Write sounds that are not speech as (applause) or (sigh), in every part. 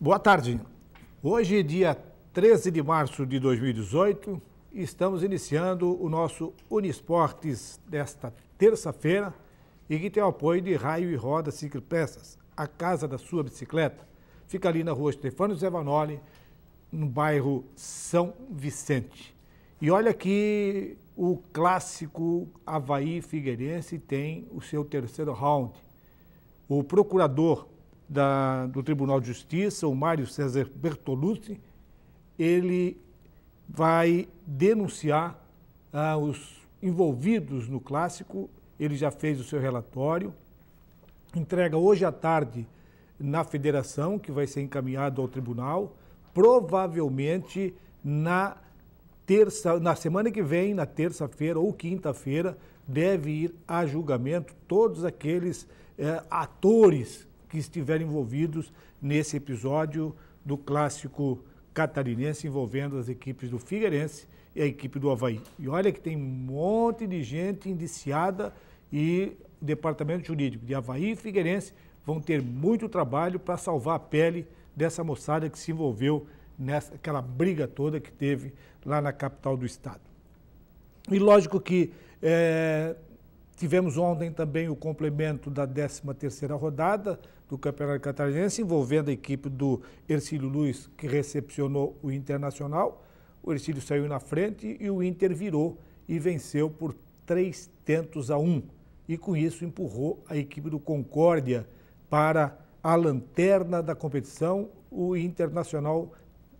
Boa tarde. Hoje, dia 13 de março de 2018, estamos iniciando o nosso Unisportes desta terça-feira e que tem o apoio de Raio e Roda Ciclopeças, a casa da sua bicicleta. Fica ali na rua Stefano Zevanoli, no bairro São Vicente. E olha que o clássico Havaí Figueirense tem o seu terceiro round. O procurador da, do Tribunal de Justiça, o Mário César Bertolucci, ele vai denunciar ah, os envolvidos no clássico. Ele já fez o seu relatório, entrega hoje à tarde na federação, que vai ser encaminhado ao tribunal, provavelmente na terça, na semana que vem, na terça-feira ou quinta-feira, deve ir a julgamento todos aqueles eh, atores que estiverem envolvidos nesse episódio do clássico catarinense envolvendo as equipes do Figueirense e a equipe do Havaí. E olha que tem um monte de gente indiciada e o departamento jurídico de Havaí e Figueirense vão ter muito trabalho para salvar a pele dessa moçada que se envolveu nessa aquela briga toda que teve lá na capital do estado. E lógico que é, tivemos ontem também o complemento da 13 terceira rodada do Campeonato Catarinense, envolvendo a equipe do Ercílio Luiz, que recepcionou o Internacional. O Ercílio saiu na frente e o Inter virou e venceu por três tentos a um. E com isso empurrou a equipe do Concórdia para a lanterna da competição. O Internacional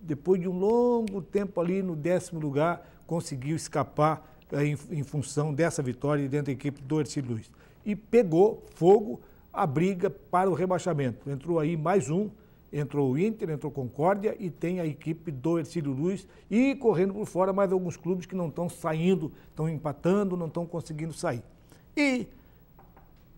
depois de um longo tempo ali no décimo lugar, conseguiu escapar eh, em, em, função dessa vitória dentro da equipe do Ercílio Luiz. E pegou fogo a briga para o rebaixamento. Entrou aí mais um, entrou o Inter, entrou Concórdia e tem a equipe do Ercílio Luiz e correndo por fora mais alguns clubes que não estão saindo, estão empatando, não estão conseguindo sair. E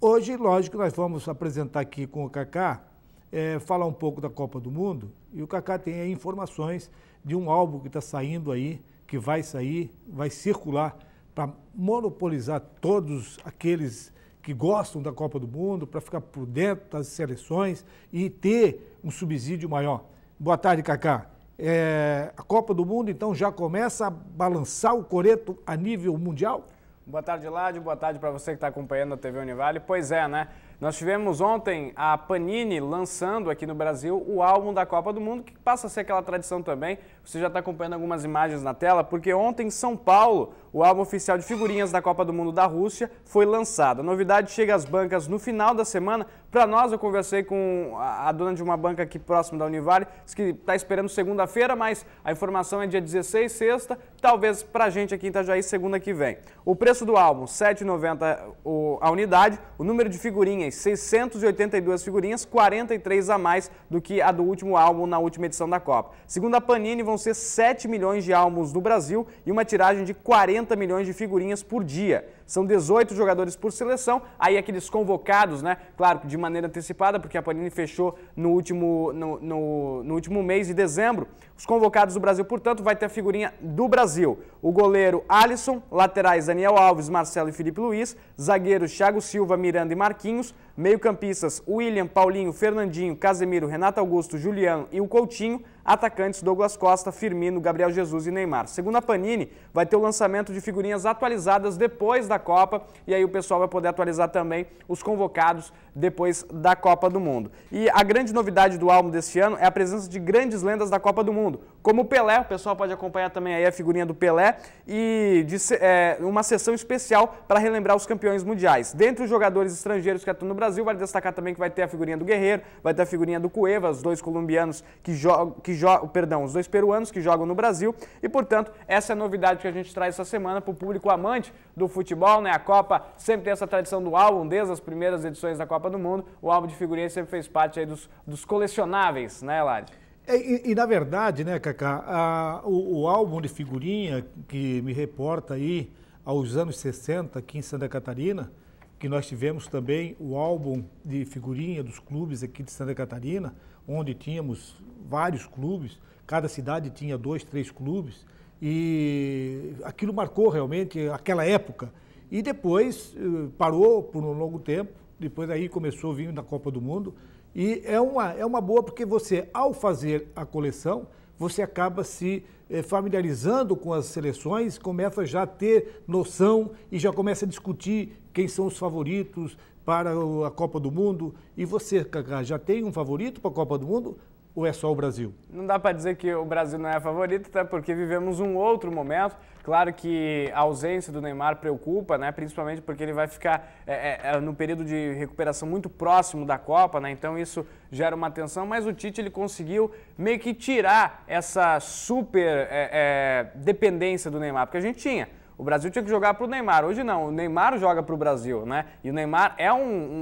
hoje, lógico, nós vamos apresentar aqui com o Kaká é, falar um pouco da Copa do Mundo e o Kaká tem aí informações de um álbum que está saindo aí, que vai sair, vai circular para monopolizar todos aqueles que gostam da Copa do Mundo, para ficar por dentro das seleções e ter um subsídio maior. Boa tarde, Kaká. É, a Copa do Mundo, então, já começa a balançar o coreto a nível mundial? Boa tarde, Ládio. Boa tarde para você que está acompanhando a TV Univale. Pois é, né? Nós tivemos ontem a Panini lançando aqui no Brasil o álbum da Copa do Mundo, que passa a ser aquela tradição também. Você já está acompanhando algumas imagens na tela, porque ontem em São Paulo, o álbum oficial de figurinhas da Copa do Mundo da Rússia foi lançado. A novidade chega às bancas no final da semana. Para nós, eu conversei com a dona de uma banca aqui próximo da Univale, disse que está esperando segunda-feira, mas a informação é dia 16, sexta, talvez para a gente aqui em Itajaí, segunda que vem. O preço do álbum, R$ 7,90 a unidade. O número de figurinhas, 682 figurinhas, 43 a mais do que a do último álbum na última edição da Copa. Segundo a Panini, vão vão ser 7 milhões de álbuns no Brasil e uma tiragem de 40 milhões de figurinhas por dia. São 18 jogadores por seleção, aí aqueles convocados, né? Claro, de maneira antecipada, porque a Panini fechou no último, no, no, no último mês de dezembro. Os convocados do Brasil, portanto, vai ter a figurinha do Brasil. O goleiro Alisson, laterais Daniel Alves, Marcelo e Felipe Luiz, zagueiros Thiago Silva, Miranda e Marquinhos, meio-campistas William, Paulinho, Fernandinho, Casemiro, Renato Augusto, Juliano e o Coutinho, atacantes Douglas Costa, Firmino, Gabriel Jesus e Neymar. Segundo a Panini, vai ter o lançamento de figurinhas atualizadas depois da da Copa e aí o pessoal vai poder atualizar também os convocados depois da Copa do Mundo. E a grande novidade do álbum deste ano é a presença de grandes lendas da Copa do Mundo, como o Pelé, o pessoal pode acompanhar também aí a figurinha do Pelé, e de, é, uma sessão especial para relembrar os campeões mundiais. Dentre os jogadores estrangeiros que atuam no Brasil, vale destacar também que vai ter a figurinha do Guerreiro, vai ter a figurinha do Cueva, os dois colombianos que jogam, que jo perdão, os dois peruanos que jogam no Brasil, e portanto, essa é a novidade que a gente traz essa semana para o público amante do futebol, né? A Copa sempre tem essa tradição do álbum, desde as primeiras edições da Copa do Mundo, o álbum de figurinha sempre fez parte aí dos, dos colecionáveis, né, Lade? É, e, e, na verdade, né, Cacá, a, o, o, álbum de figurinha que me reporta aí aos anos 60 aqui em Santa Catarina, que nós tivemos também o álbum de figurinha dos clubes aqui de Santa Catarina, onde tínhamos vários clubes, cada cidade tinha dois, três clubes, e aquilo marcou realmente aquela época. E depois eh, parou por um longo tempo, depois aí começou a vir Copa do Mundo, e é uma, é uma boa porque você, ao fazer a coleção, você acaba se eh, familiarizando com as seleções, começa já a ter noção e já começa a discutir quem são os favoritos para a Copa do Mundo. E você, Cacá, já tem um favorito para a Copa do Mundo? ou é só o Brasil? Não dá para dizer que o Brasil não é favorito, até porque vivemos um outro momento. Claro que a ausência do Neymar preocupa, né? principalmente porque ele vai ficar é, é, é, no período de recuperação muito próximo da Copa, né? então isso gera uma tensão, mas o Tite ele conseguiu meio que tirar essa super é, é dependência do Neymar, porque a gente tinha. O Brasil tinha que jogar para o Neymar. Hoje não, o Neymar joga para o Brasil, né? E o Neymar é um,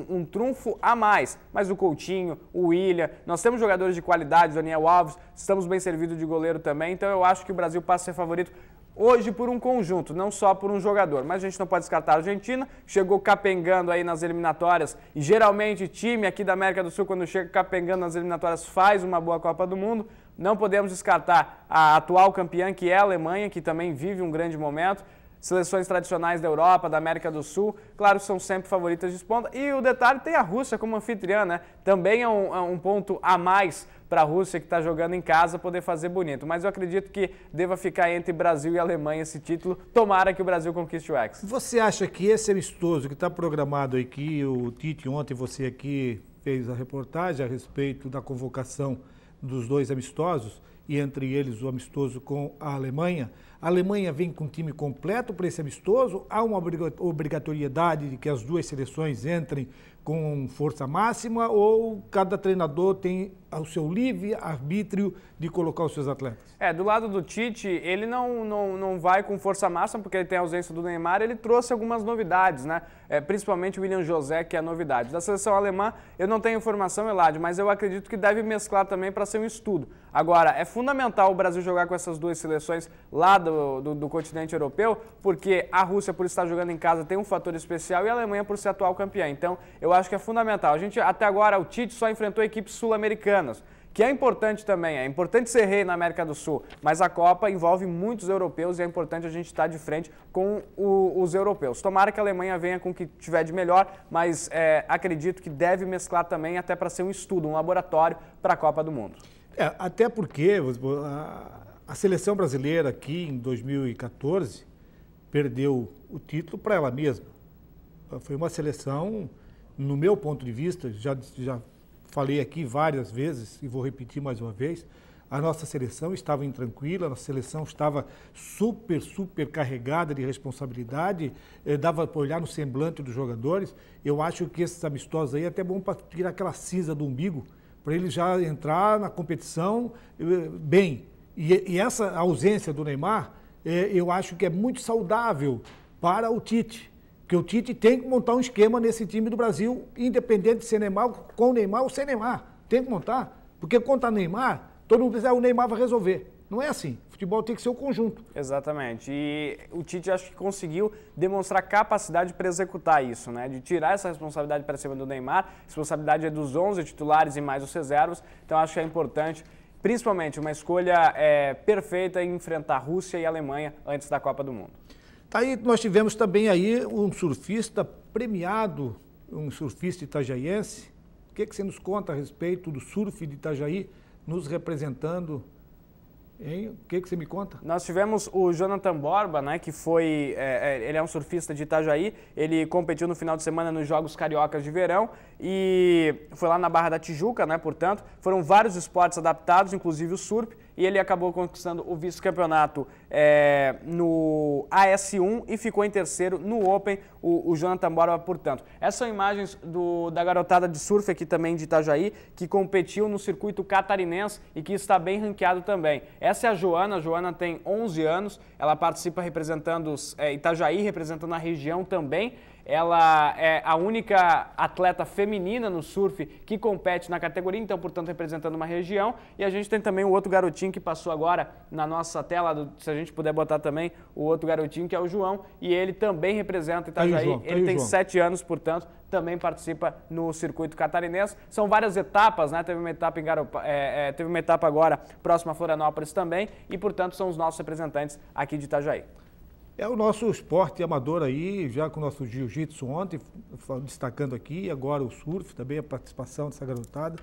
um, um, trunfo a mais. Mas o Coutinho, o William, nós temos jogadores de qualidade, Daniel Alves, estamos bem servidos de goleiro também. Então eu acho que o Brasil passa a ser favorito hoje por um conjunto, não só por um jogador. Mas a gente não pode descartar a Argentina, chegou capengando aí nas eliminatórias. E geralmente time aqui da América do Sul, quando chega capengando nas eliminatórias, faz uma boa Copa do Mundo. Não podemos descartar a atual campeã, que é a Alemanha, que também vive um grande momento. Seleções tradicionais da Europa, da América do Sul, claro, são sempre favoritas de ponta. E o detalhe tem a Rússia como anfitriã, né? Também é um, é um ponto a mais para a Rússia que está jogando em casa poder fazer bonito. Mas eu acredito que deva ficar entre Brasil e Alemanha esse título. Tomara que o Brasil conquiste o Hexa. Você acha que esse amistoso que está programado aqui, o Tite ontem você aqui fez a reportagem a respeito da convocação dos dois amistosos, e entre eles o amistoso com a Alemanha. A Alemanha vem com time completo para esse amistoso, há uma obrigatoriedade de que as duas seleções entrem com força máxima ou cada treinador tem o seu livre arbítrio de colocar os seus atletas? É, do lado do Tite, ele não, não, não vai com força máxima porque ele tem a ausência do Neymar, ele trouxe algumas novidades, né? É, principalmente o William José, que é a novidade. Da seleção alemã, eu não tenho informação, Eladio, mas eu acredito que deve mesclar também para ser um estudo. Agora, é fundamental o Brasil jogar com essas duas seleções lá do, do, do continente europeu, porque a Rússia, por estar jogando em casa, tem um fator especial e a Alemanha, por ser atual campeã. Então, eu acho que é fundamental. A gente, até agora, o Tite só enfrentou equipes sul-americanas que é importante também, é importante ser rei na América do Sul, mas a Copa envolve muitos europeus e é importante a gente estar de frente com o, os europeus. Tomara que a Alemanha venha com o que tiver de melhor, mas é, acredito que deve mesclar também até para ser um estudo, um laboratório para a Copa do Mundo. É, até porque a, a, seleção brasileira aqui em 2014 perdeu o título para ela mesma. Foi uma seleção, no meu ponto de vista, já, já falei aqui várias vezes e vou repetir mais uma vez, a nossa seleção estava intranquila, a nossa seleção estava super, super carregada de responsabilidade, eh, dava para olhar no semblante dos jogadores. Eu acho que esses amistosos aí é até bom para tirar aquela cinza do umbigo para ele já entrar na competição eh, bem. E, e essa ausência do Neymar, é, eu acho que é muito saudável para o Tite. Porque o Tite tem que montar um esquema nesse time do Brasil, independente de ser Neymar, com Neymar ou sem Neymar. Tem que montar. Porque contra Neymar, todo mundo diz, ah, o Neymar vai resolver. Não é assim futebol tem que ser o conjunto. Exatamente. E o Tite acho que conseguiu demonstrar capacidade para executar isso, né? De tirar essa responsabilidade para cima do Neymar. A responsabilidade é dos 11 titulares e mais os reservas. Então acho que é importante, principalmente uma escolha é, perfeita em enfrentar Rússia e Alemanha antes da Copa do Mundo. Tá aí nós tivemos também aí um surfista premiado, um surfista itajaiense. O que, é que você nos conta a respeito do surf de Itajaí nos representando Hein? O que, que você me conta? Nós tivemos o Jonathan Borba, né, que foi, é, é, ele é um surfista de Itajaí, ele competiu no final de semana nos Jogos Cariocas de Verão e foi lá na Barra da Tijuca, né, portanto, foram vários esportes adaptados, inclusive o surf, e ele acabou conquistando o vice-campeonato é, no AS1 e ficou em terceiro no Open, o, o Jonathan Borba, portanto. Essas são imagens do, da garotada de surf aqui também de Itajaí, que competiu no circuito catarinense e que está bem ranqueado também. Essa é a Joana, a Joana tem 11 anos, ela participa representando é, Itajaí, representando a região também, ela é a única atleta feminina no surf que compete na categoria, então, portanto, representando uma região. E a gente tem também o outro garotinho que passou agora na nossa tela, do, se a gente puder botar também o outro garotinho, que é o João, e ele também representa Itajaí. Aí, João, ele aí, tem João. sete anos, portanto, também participa no circuito catarinense. São várias etapas, né? Teve uma etapa em Garopa, é, é, teve uma etapa agora próxima a Florianópolis também, e portanto são os nossos representantes aqui de Itajaí. É o nosso esporte amador aí, já com o nosso jiu-jitsu ontem, destacando aqui, agora o surf, também a participação dessa garotada.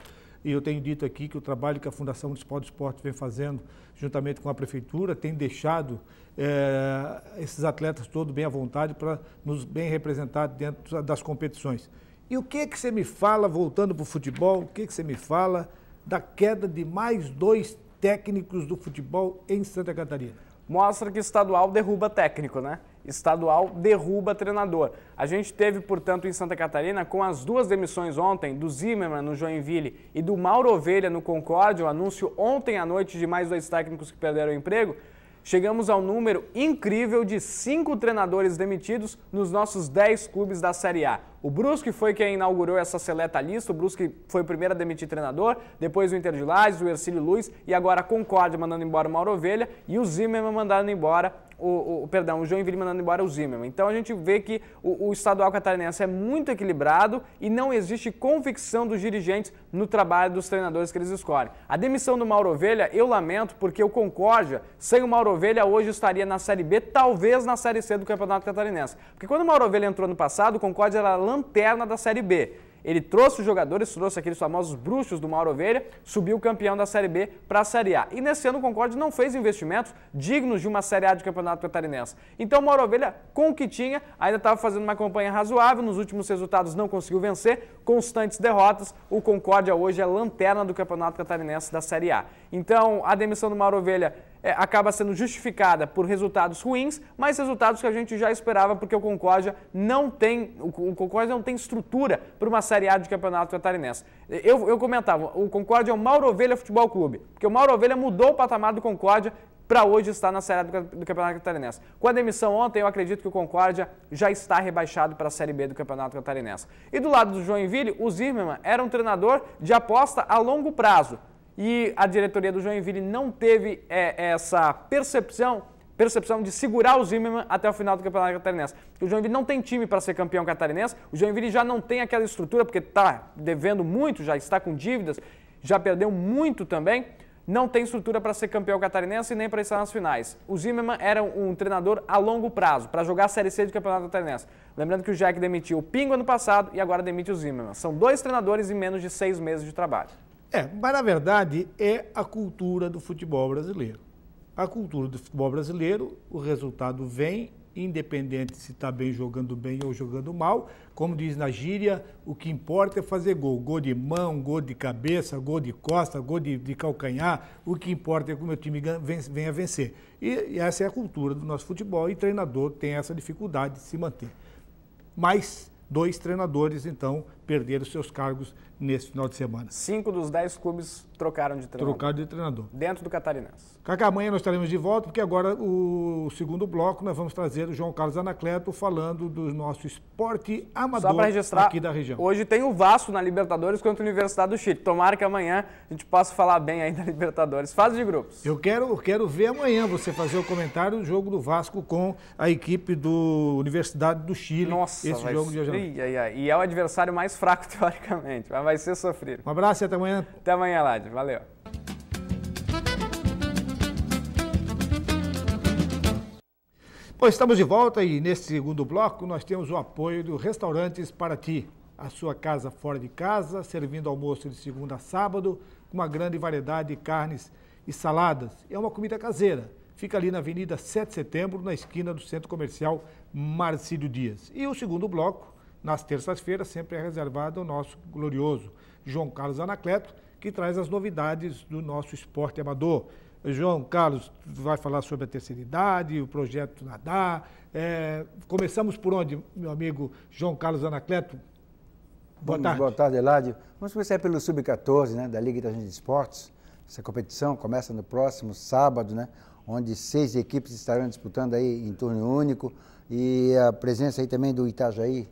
E eu tenho dito aqui que o trabalho que a Fundação Municipal do Esporte vem fazendo, juntamente com a Prefeitura, tem deixado é, esses atletas todos bem à vontade para nos bem representar dentro das competições. E o que, é que você me fala, voltando para o futebol, o que, é que você me fala da queda de mais dois técnicos do futebol em Santa Catarina? mostra que estadual derruba técnico, né? Estadual derruba treinador. A gente teve, portanto, em Santa Catarina, com as duas demissões ontem, do Zimmermann no Joinville e do Mauro Ovelha no Concórdia, o anúncio ontem à noite de mais dois técnicos que perderam o emprego, chegamos ao número incrível de cinco treinadores demitidos nos nossos 10 clubes da Série A. O Brusque foi quem inaugurou essa seleta lista, o Brusque foi o primeiro a demitir treinador, depois o Inter de Lages, o Ercílio Luiz e agora a Concórdia mandando embora Mauro Ovelha e o Zimmermann mandando embora o, o, perdão, o Joinville mandando embora o Zimmerman. Então a gente vê que o, o estadual catarinense é muito equilibrado e não existe convicção dos dirigentes no trabalho dos treinadores que eles escolhem. A demissão do Mauro Ovelha, eu lamento, porque o Concórdia, sem o Mauro Ovelha, hoje estaria na Série B, talvez na Série C do Campeonato Catarinense. Porque quando o Mauro Ovelha entrou no passado, o Concórdia era a lanterna da Série B. Ele trouxe os jogadores, trouxe aqueles famosos bruxos do Mauro Ovelha, subiu campeão da Série B para a Série A. E nesse ano o Concorde não fez investimentos dignos de uma Série A de Campeonato Catarinense. Então o Mauro Ovelha, com o que tinha, ainda estava fazendo uma campanha razoável, nos últimos resultados não conseguiu vencer, constantes derrotas. O Concorde hoje é lanterna do Campeonato Catarinense da Série A. Então a demissão do Mauro Ovelha é, acaba sendo justificada por resultados ruins, mas resultados que a gente já esperava, porque o Concórdia não tem, o Concórdia não tem estrutura para uma Série A de Campeonato Catarinense. Eu, eu comentava, o Concórdia é o Mauro Ovelha Futebol Clube, porque o Mauro Ovelha mudou o patamar do Concórdia para hoje estar na Série A do Campeonato Catarinense. Com a demissão ontem, eu acredito que o Concórdia já está rebaixado para a Série B do Campeonato Catarinense. E do lado do Joinville, o Zimmermann era um treinador de aposta a longo prazo e a diretoria do Joinville não teve é, essa percepção percepção de segurar o Zimmermann até o final do Campeonato Catarinense. o Joinville não tem time para ser campeão catarinense, o Joinville já não tem aquela estrutura, porque está devendo muito, já está com dívidas, já perdeu muito também, não tem estrutura para ser campeão catarinense e nem para estar nas finais. O Zimmermann era um treinador a longo prazo, para jogar a Série C do Campeonato Catarinense. Lembrando que o Jack demitiu o Pingo ano passado e agora demite o Zimmermann. São dois treinadores em menos de seis meses de trabalho. É, mas na verdade é a cultura do futebol brasileiro. A cultura do futebol brasileiro, o resultado vem, independente se está bem jogando bem ou jogando mal. Como diz na gíria, o que importa é fazer gol. Gol de mão, gol de cabeça, gol de costa, gol de, de calcanhar. O que importa é que o meu time venha vencer. E, e essa é a cultura do nosso futebol e treinador tem essa dificuldade de se manter. Mas dois treinadores, então, perderam seus cargos nesse final de semana. Cinco dos dez clubes trocaram de treinador. Trocaram de treinador. Dentro do Catarinense. Cacá, amanhã nós estaremos de volta, porque agora o segundo bloco nós vamos trazer o João Carlos Anacleto falando do nosso esporte amador aqui da região. Hoje tem o Vasco na Libertadores contra a Universidade do Chile. Tomara que amanhã a gente possa falar bem aí da Libertadores. Fase de grupos. Eu quero, quero ver amanhã você fazer o comentário do jogo do Vasco com a equipe do Universidade do Chile. Nossa, esse jogo ser... de hoje. E é o adversário mais fraco (laughs) teoricamente, mas vai ser sofrido. Um abraço e até amanhã. Até amanhã, Lade. Valeu. Bom, estamos de volta e neste segundo bloco nós temos o apoio do Restaurantes Paraty. A sua casa fora de casa, servindo almoço de segunda a sábado, com uma grande variedade de carnes e saladas. É uma comida caseira. Fica ali na Avenida 7 de Setembro, na esquina do Centro Comercial Marcílio Dias. E o segundo bloco nas terças-feiras sempre é reservado o nosso glorioso João Carlos Anacleto, que traz as novidades do nosso esporte amador. João Carlos vai falar sobre a terceira idade, o projeto Nadar. É, começamos por onde, meu amigo João Carlos Anacleto? Boa Vamos, tarde. Boa tarde, Eládio. Vamos começar pelo Sub-14, né, da Liga Itagente de Esportes. Essa competição começa no próximo sábado, né, onde seis equipes estarão disputando aí em turno único. E a presença aí também do Itajaí,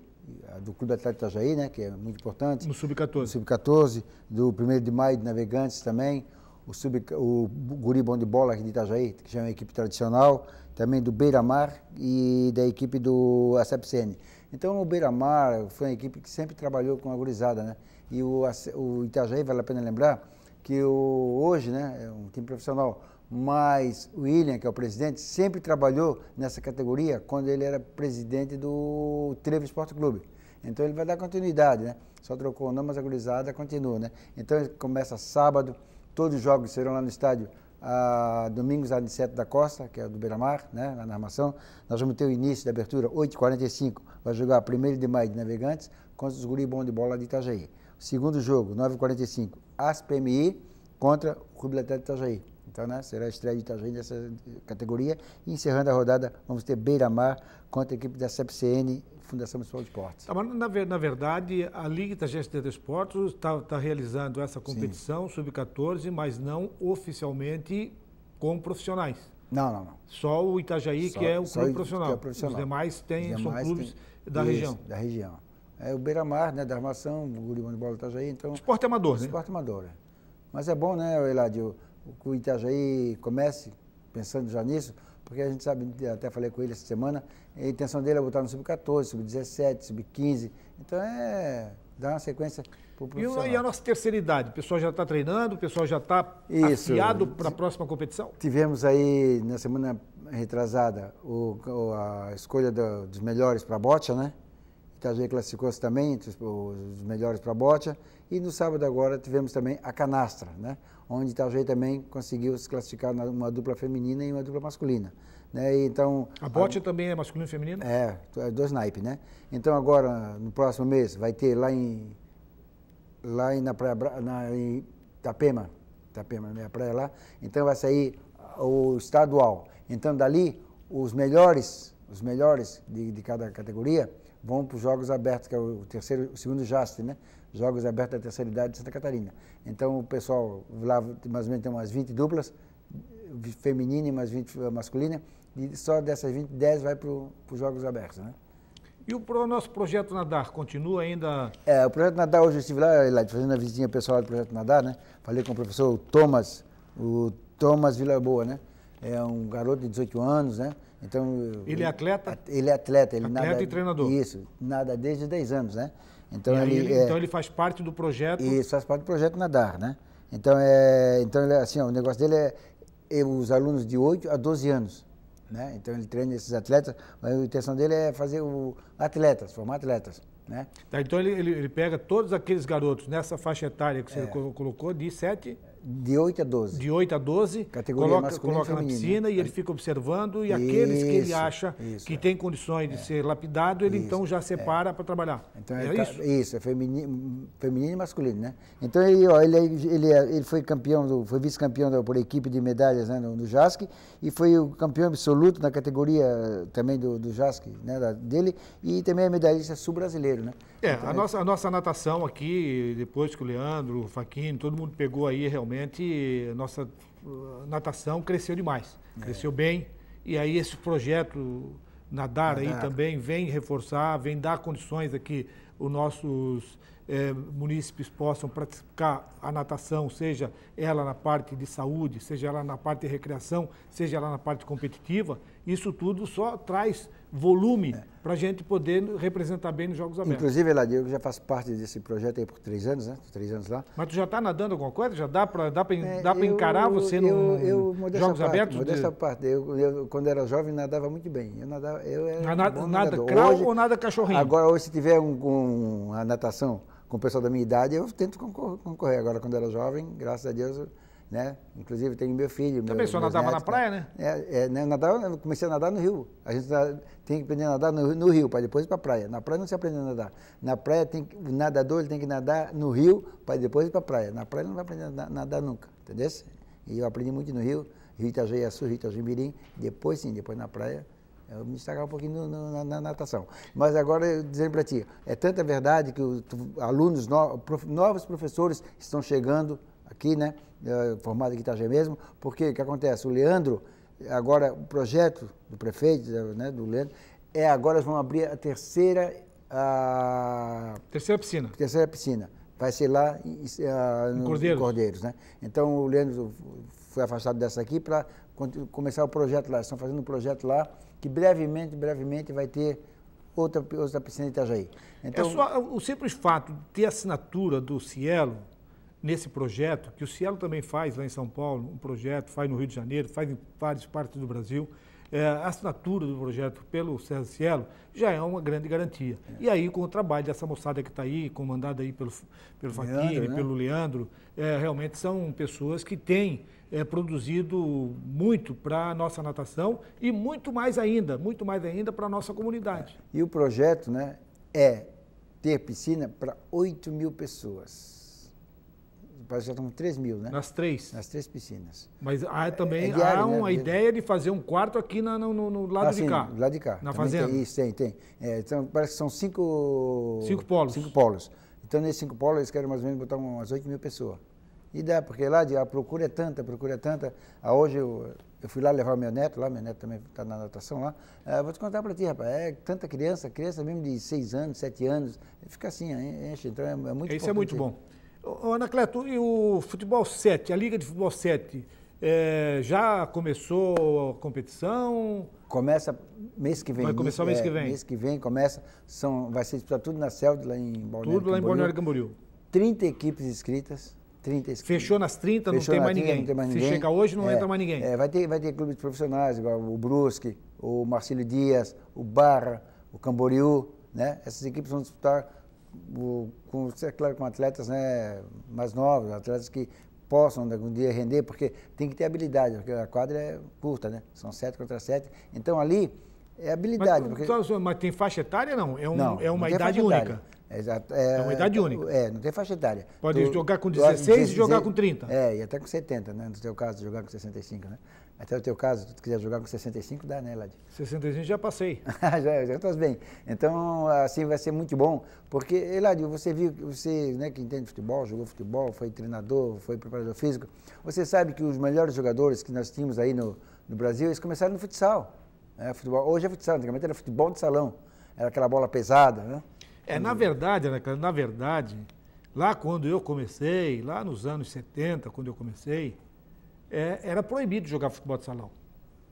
do Clube Atlético Itajaí, né, que é muito importante. No Sub-14. No Sub-14, do 1 de maio de Navegantes também. O, sub, o Guri Bom de Bola aqui de Itajaí, que já é uma equipe tradicional. Também do Beira-Mar e da equipe do ACEPCN. Então, o Beira-Mar foi uma equipe que sempre trabalhou com a gurizada, né? E o, o Itajaí, vale a pena lembrar, que o, hoje, né, é um time profissional, mas o William, que é o presidente, sempre trabalhou nessa categoria quando ele era presidente do Trevo Esporte Clube. Então ele vai dar continuidade, né? Só trocou o nome, mas a gurizada continua, né? Então ele começa sábado, todos os jogos serão lá no estádio a ah, Domingos Aniceto da Costa, que é do Beira-Mar, né, na armação. Nós vamos ter o início da abertura, 8h45, vai jogar 1 de maio de Navegantes contra os guri bom de bola de Itajaí. Segundo jogo, 9h45, ASPMI contra o Clube Atlético de Itajaí. Então, né, será a estreia de Itajaí nessa categoria. E encerrando a rodada, vamos ter Beira-Mar contra a equipe da CEPCN, Fundação Municipal de Esportes. Tá, na, na, verdade, a Liga Itajuí de Esportes está tá realizando essa competição, sub-14, mas não oficialmente com profissionais. Não, não, não. Só o Itajaí só, que é o clube profissional. É profissional. Os demais têm, Os demais são clubes tem, da isso, região. Da região. É o Beira-Mar, né, da armação, o Gurimão de Bola Itajaí, então... Esporte amador, né? Esporte amador, é. Mas é bom, né, Eladio? o Itajaí comece pensando já nisso, porque a gente sabe, até falei com ele essa semana, a intenção dele é botar no sub-14, sub-17, sub-15. Então é dar uma sequência para o E a nossa terceira idade? O pessoal já está treinando, o pessoal já está afiado para a próxima competição? Tivemos aí, na semana retrasada, o, a escolha do, dos melhores para a bocha, né? Itajaí classificou-se também entre os melhores para a bocha. E no sábado agora tivemos também a canastra, né? onde Itajaí também conseguiu se classificar numa dupla feminina e uma dupla masculina. Né? então, a bote também é masculino e feminino? É, é, dois naipes, né? Então agora, no próximo mês, vai ter lá em lá em, na praia, na, em Itapema, Itapema, minha né? praia lá, então vai sair o estadual. Então dali, os melhores, os melhores de, de cada categoria, vão para os Jogos Abertos, que é o terceiro, o segundo JAST, né? Jogos Abertos da Terceira Idade de Santa Catarina. Então o pessoal lá mais ou menos tem umas 20 duplas, feminina e mais 20 eh, masculina, e só dessas 20, 10 vai para os Jogos Abertos, né? E o pro, nosso projeto Nadar continua ainda? É, o projeto Nadar, hoje eu estive lá, lá fazendo a visitinha pessoal do projeto Nadar, né? Falei com o professor Thomas, o Thomas Villaboa, né? É um garoto de 18 anos, né? Então, ele é atleta? Ele é atleta. Ele atleta nada, e treinador. Isso, nada desde 10 anos, né? Então ele, ele é, então ele faz parte do projeto? Isso, faz parte do projeto Nadar, né? Então, é, então ele, é, assim, ó, o negócio dele é, é os alunos de 8 a 12 anos. Né? Então ele treina esses atletas, a intenção dele é fazer o atletas, formar atletas, né? Tá, então ele, ele, ele, pega todos aqueles garotos nessa faixa etária que você é. colocou de 7 de 8 a 12. De 8 a 12, Categoria coloca, coloca na piscina e ele fica observando e isso, aqueles que ele acha isso, que é. tem condições de é. ser lapidado, ele então isso, então já é. separa é. para trabalhar. Então, é, é isso? Isso, é feminino, feminino e masculino, né? Então ele, ó, ele, ele, ele foi campeão, do, foi vice-campeão por equipe de medalhas né, no, no JASC e foi o campeão absoluto na categoria também do, do JASC né, da, dele e também é medalhista sul-brasileiro, né? É, a nossa, a nossa natação aqui, depois que o Leandro, o Faquinho, todo mundo pegou aí, realmente, a nossa uh, natação cresceu demais. É. Cresceu bem. E aí esse projeto nadar, nadar, aí também vem reforçar, vem dar condições aqui os nossos é, munícipes possam praticar a natação, seja ela na parte de saúde, seja ela na parte de recreação, seja ela na parte competitiva, isso tudo só traz volume é. para a gente poder representar bem nos Jogos Abertos. Inclusive, Eladio, eu já faço parte desse projeto aí por três anos, né? Três anos lá. Mas tu já está nadando alguma coisa? Já dá para dá é, encarar você eu, no eu, Jogos parte, Abertos? Modesta de... parte. Eu, eu, quando era jovem, nadava muito bem. Eu nadava, eu era nada, um nada crawl ou nada cachorrinho? Agora, hoje, se tiver um, um, a natação com o pessoal da minha idade, eu tento concorrer. Agora, quando era jovem, graças a Deus... Eu, né? Inclusive tem meu filho. Também meu, só nadava netos, na né? praia, né? É, é, né? Nadava, comecei a nadar no rio. A gente tá, tem que aprender a nadar no, no rio para depois ir para a praia. Na praia não se aprende a nadar. Na praia tem que, o nadador tem que nadar no rio para depois ir para a praia. Na praia não vai aprender a nadar, nadar nunca, entendeu? E eu aprendi muito no rio, Rio Itajaí Açu, Rio Itajaí Mirim. Depois sim, depois na praia eu me destacava um pouquinho no, no, na, na, natação. Mas agora, eu dizendo para ti, é tanta verdade que o, tu, alunos, no, prof, novos professores estão chegando aqui, né? É, formado em Itajaí mesmo, porque o que acontece? O Leandro, agora o projeto do prefeito, né, do Leandro, é agora eles vão abrir a terceira... A... Terceira piscina. Terceira piscina. Vai ser lá ah, em, no, Cordeiros. Cordeiros, né? Então o Leandro foi afastado dessa aqui para começar o projeto lá. estão fazendo um projeto lá que brevemente, brevemente vai ter outra, outra piscina em Itajaí. É então, é só o simples fato de ter assinatura do Cielo nesse projeto, que o Cielo também faz lá em São Paulo, um projeto, faz no Rio de Janeiro, faz em várias partes do Brasil, é, a assinatura do projeto pelo César Cielo já é uma grande garantia. É. E aí, com o trabalho dessa moçada que está aí, comandada aí pelo, pelo Leandro, né? pelo Leandro, é, realmente são pessoas que têm é, produzido muito para a nossa natação e muito mais ainda, muito mais ainda para a nossa comunidade. E o projeto né, é ter piscina para 8 mil pessoas já estão 3 mil, né? Nas três? Nas três piscinas. Mas há também é, é diário, há né? uma ideia de fazer um quarto aqui na, no, no, lado ah, de cá. Do lado de cá. Na fazenda. Tem, isso, tem, tem. É, então, parece que são cinco... Cinco polos. Cinco polos. Então, nesses cinco polos, eles querem mais ou menos botar umas 8 mil pessoas. E dá, porque lá de, a procura é tanta, a procura é tanta. Ah, hoje eu, eu fui lá levar meu neto, lá meu neto também está na natação lá. Ah, vou te contar para ti, rapaz, é tanta criança, criança mesmo de 6 anos, 7 anos, fica assim, enche. Então é, é muito Isso é muito bom. O Anacleto, e o futebol 7, a Liga de Futebol 7, é, já começou a competição? Começa mês que vem. Vai começar mês, mês é, que vem. É, mês que vem começa. São, vai ser disputado tudo na Celda, lá em Balneário Tudo lá em Balneário Camboriú. 30 equipes inscritas. 30 inscritas. Fechou nas 30, Fechou não, tem mais 30 ninguém. não tem mais ninguém. Se chega hoje, não é, entra mais ninguém. É, vai, ter, vai ter clubes profissionais, igual o Brusque, o Marcílio Dias, o Barra, o Camboriú. Né? Essas equipes vão disputar o, com, é claro, com atletas né, mais novos, atletas que possam né, algum dia render, porque tem que ter habilidade, porque a quadra é curta, né? São sete contra sete. Então ali é habilidade. Mas, porque... mas tem faixa etária não? É, um, não, é uma idade única. É, Exato. É, é uma idade única. É, não tem faixa etária. Pode tu, jogar com 16, e jogar com 30. É, e até com 70, né? No teu caso, jogar com 65, né? Até o teu caso, se tu quiser jogar com 65, dá, né, Lad? 65 já passei. (laughs) já, já estás bem. Então, assim, vai ser muito bom, porque, Eladio, você viu, você né, que entende futebol, jogou futebol, foi treinador, foi preparador físico, você sabe que os melhores jogadores que nós tínhamos aí no, no Brasil, eles começaram no futsal. Né? Futebol, hoje é futsal, antigamente era futebol de salão. Era aquela bola pesada, né? É, na verdade, Ana né, Clara, na verdade, lá quando eu comecei, lá nos anos 70, quando eu comecei, é, era proibido jogar futebol de salão.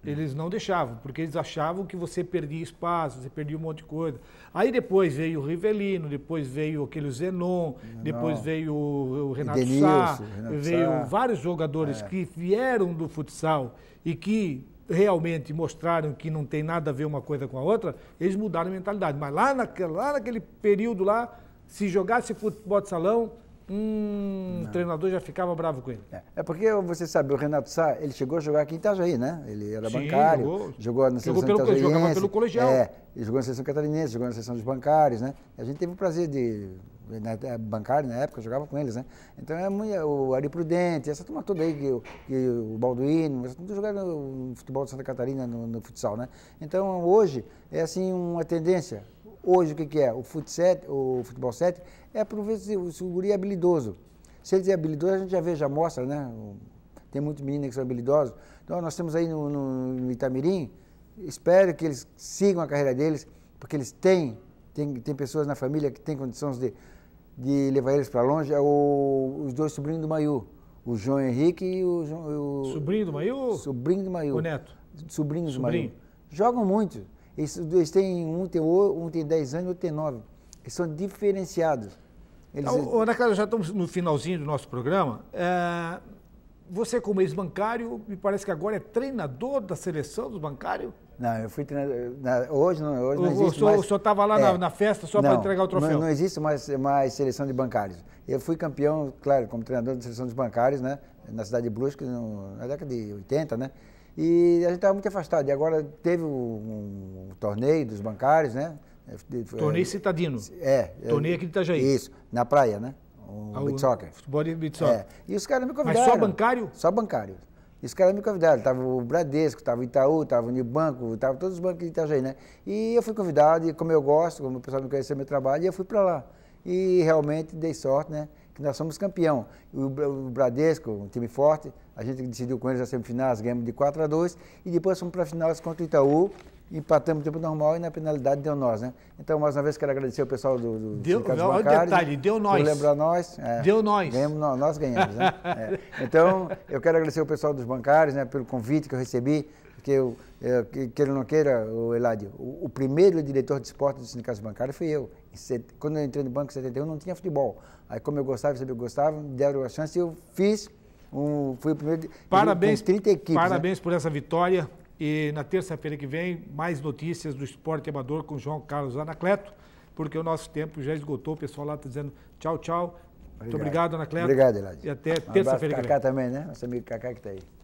Eles não deixavam, porque eles achavam que você perdia espaço, você perdia um monte de coisa. Aí depois veio o Rivelino, depois veio aquele Zenon, depois veio o Renato Denilson, Sá, Renato veio Sá. vários jogadores é. que vieram do futsal e que realmente mostraram que não tem nada a ver uma coisa com a outra, eles mudaram a mentalidade. Mas lá, naquele, lá naquele período lá, se jogasse futebol de salão, hum, o treinador já ficava bravo com ele. É, é, porque você sabe, o Renato Sá, ele chegou a jogar aqui em Itajaí, né? Ele era Sim, bancário, jogou, jogou na seleção pelo, Jogava pelo colegial. É, jogou na seleção catarinense, jogou na seleção dos bancários, né? A gente teve o prazer de na, é, bancário na época, jogava com eles, né? Então é muito, o Ari Prudente, essa turma toda aí, que, que o Balduino, essa turma jogava no futebol de Santa Catarina, no, no, futsal, né? Então hoje é assim uma tendência. Hoje o que, que é? O, futset, o futebol 7 é para ver o, se o guri é habilidoso. Se ele é habilidoso, a gente já vê, já mostra, né? Tem muitos meninos que são habilidosos. Então nós temos aí no, no, no Itamirim, espero que eles sigam a carreira deles, porque eles têm, tem, tem pessoas na família que têm condições de de levar eles para longe é o, os dois sobrinhos do Maiu, o João Henrique e o. o sobrinho do Maiu? Sobrinho do Maiu. O neto. Sobrinhos Sobrinho. do Maiu. Jogam muito. Eles, eles têm um tem, um tem 10 anos e outro tem 9. Eles são diferenciados. Eles... Então, ô, Ana Clara, já estamos no finalzinho do nosso programa. É... Você, como ex-bancário, me parece que agora é treinador da seleção dos bancários? Não, eu fui treinador. hoje não, hoje não existe. O senhor estava lá é, na, na, festa só para entregar o troféu? Não, não existe mais, mais seleção de bancários. Eu fui campeão, claro, como treinador de seleção de bancários, né? Na cidade de Brusque, no, na década de 80, né? E a gente estava muito afastado. E agora teve um, um, torneio dos bancários, né? Torneio citadino. É, é. Torneio aqui de Itajaí. Isso, na praia, né? Um ah, beat soccer. Futebol de beat soccer. É. E os caras me convidaram. Mas só bancário? Só bancário. E os caras me convidaram, tava o Bradesco, tava o Itaú, tava o Unibanco, tava todos os bancos de Itajaí, né? E eu fui convidado, e como eu gosto, como o pessoal me conheceu meu trabalho, e eu fui para lá. E realmente dei sorte, né? Que nós somos campeão. O, Bradesco, um time forte, a gente decidiu com eles as semifinais, ganhamos de 4 a 2, e depois fomos para a final contra o Itaú, empatamos o tempo normal e na penalidade deu nós, né? Então, mais uma vez, quero agradecer o pessoal do, do deu, Sindicato Bancário. detalhe, deu nós. Lembrar nós. É, deu nós. Ganhamos, nós, nós ganhamos, né? (laughs) É. Então, eu quero agradecer o pessoal dos bancários, né, pelo convite que eu recebi, porque eu, eu, que, ele não queira, o Eladio, o, o, primeiro diretor de esporte do Sindicato Bancário fui eu. quando eu entrei no banco em 71, não tinha futebol. Aí, como eu gostava, eu gostava, me deram a chance e eu fiz... Um, fui o primeiro. Parabéns, 30 equipes, parabéns né? por essa vitória. E na terça-feira que vem, mais notícias do esporte amador com João Carlos Anacleto, porque o nosso tempo já esgotou. O pessoal lá está dizendo tchau, tchau. Obrigado. Muito obrigado, Anacleto. Obrigado, Eladio. E até terça-feira que vem. Cacá também, né? Nosso amigo Cacá que está aí.